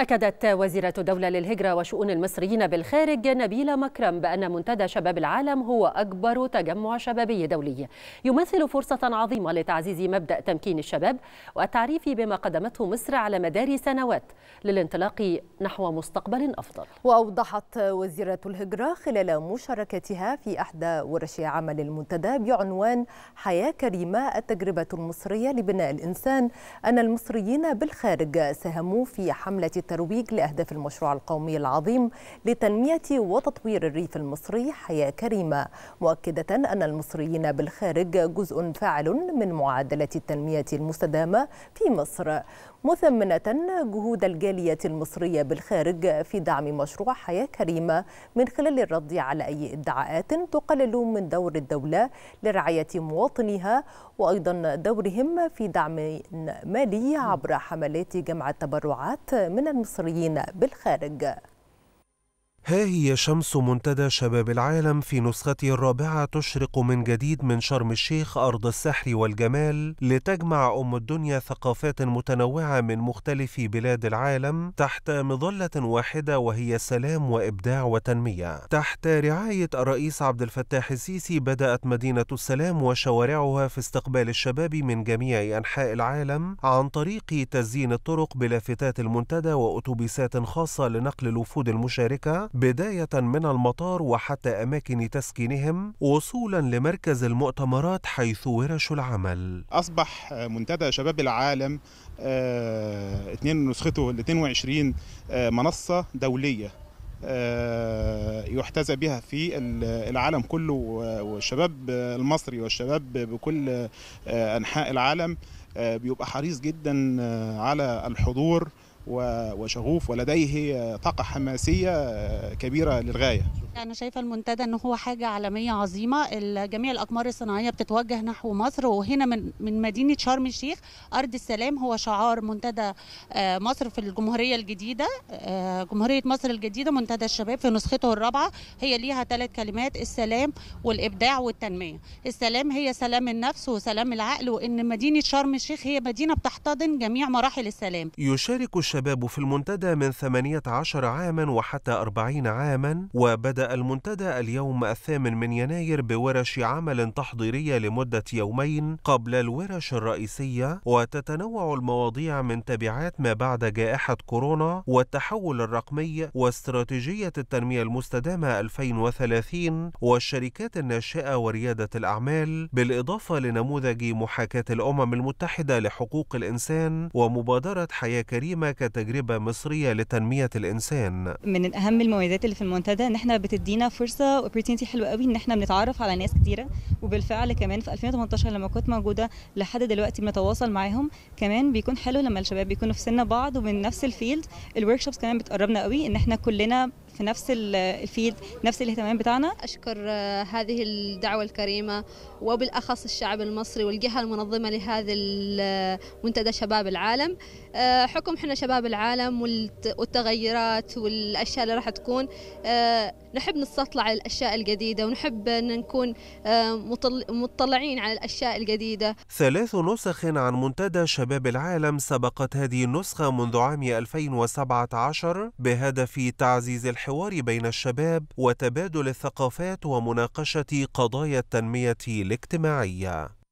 أكدت وزيرة الدولة للهجرة وشؤون المصريين بالخارج نبيلة مكرم بأن منتدى شباب العالم هو أكبر تجمع شبابي دولي يمثل فرصة عظيمة لتعزيز مبدأ تمكين الشباب والتعريف بما قدمته مصر على مدار سنوات للانطلاق نحو مستقبل أفضل وأوضحت وزيرة الهجرة خلال مشاركتها في أحدى ورش عمل المنتدى بعنوان حياة كريمة التجربة المصرية لبناء الإنسان أن المصريين بالخارج ساهموا في حملة الترويج لأهداف المشروع القومي العظيم لتنمية وتطوير الريف المصري حياة كريمة مؤكدة أن المصريين بالخارج جزء فاعل من معادلة التنمية المستدامة في مصر مثمنة جهود الجالية المصرية بالخارج في دعم مشروع حياة كريمة من خلال الرد على أي ادعاءات تقلل من دور الدولة لرعاية مواطنيها وأيضا دورهم في دعم مالي عبر حملات جمع التبرعات من المصريين بالخارج ها هي شمس منتدى شباب العالم في نسخته الرابعة تشرق من جديد من شرم الشيخ أرض السحر والجمال لتجمع أم الدنيا ثقافات متنوعة من مختلف بلاد العالم تحت مظلة واحدة وهي سلام وإبداع وتنمية. تحت رعاية الرئيس عبد الفتاح السيسي بدأت مدينة السلام وشوارعها في استقبال الشباب من جميع أنحاء العالم عن طريق تزيين الطرق بلافتات المنتدى وأتوبيسات خاصة لنقل الوفود المشاركة بداية من المطار وحتى أماكن تسكينهم وصولا لمركز المؤتمرات حيث ورش العمل أصبح منتدى شباب العالم آه، اثنين نسخته ال 22 آه، منصة دولية آه، يحتذى بها في العالم كله والشباب المصري والشباب بكل انحاء العالم بيبقى حريص جدا على الحضور وشغوف ولديه طاقة حماسية كبيرة للغاية أنا شايفة المنتدى إن هو حاجة عالمية عظيمة، جميع الأقمار الصناعية بتتوجه نحو مصر وهنا من من مدينة شرم الشيخ أرض السلام هو شعار منتدى آه، مصر في الجمهورية الجديدة، آه، جمهورية مصر الجديدة منتدى الشباب في نسخته الرابعة هي ليها ثلاث كلمات السلام والإبداع والتنمية، السلام هي سلام النفس وسلام العقل وإن مدينة شرم الشيخ هي مدينة بتحتضن جميع مراحل السلام. يشارك الشباب في المنتدى من 18 عاما وحتى 40 عاما وبدأ بدأ المنتدى اليوم الثامن من يناير بورش عمل تحضيرية لمدة يومين قبل الورش الرئيسية وتتنوع المواضيع من تبعات ما بعد جائحة كورونا والتحول الرقمي واستراتيجية التنمية المستدامة 2030 والشركات الناشئة وريادة الأعمال بالإضافة لنموذج محاكاة الأمم المتحدة لحقوق الإنسان ومبادرة حياة كريمة كتجربة مصرية لتنمية الإنسان من أهم المميزات اللي في المنتدى إن احنا بت بتدينا فرصه اوبورتيونتي حلوه قوي ان احنا بنتعرف على ناس كتيره وبالفعل كمان في 2018 لما كنت موجوده لحد دلوقتي بنتواصل معاهم كمان بيكون حلو لما الشباب بيكونوا في سن بعض ومن نفس الفيلد الورك كمان بتقربنا قوي ان احنا كلنا في نفس الفيلد نفس الاهتمام بتاعنا أشكر آه، هذه الدعوة الكريمة وبالأخص الشعب المصري والجهة المنظمة لهذا المنتدى شباب العالم آه، حكم احنا شباب العالم والتغيرات والأشياء اللي راح تكون آه، نحب نستطلع على الأشياء الجديدة ونحب أن نكون مطلعين على الأشياء الجديدة ثلاث نسخ عن منتدى شباب العالم سبقت هذه النسخة منذ عام 2017 بهدف تعزيز الحياة الحوار بين الشباب وتبادل الثقافات ومناقشة قضايا التنمية الاجتماعية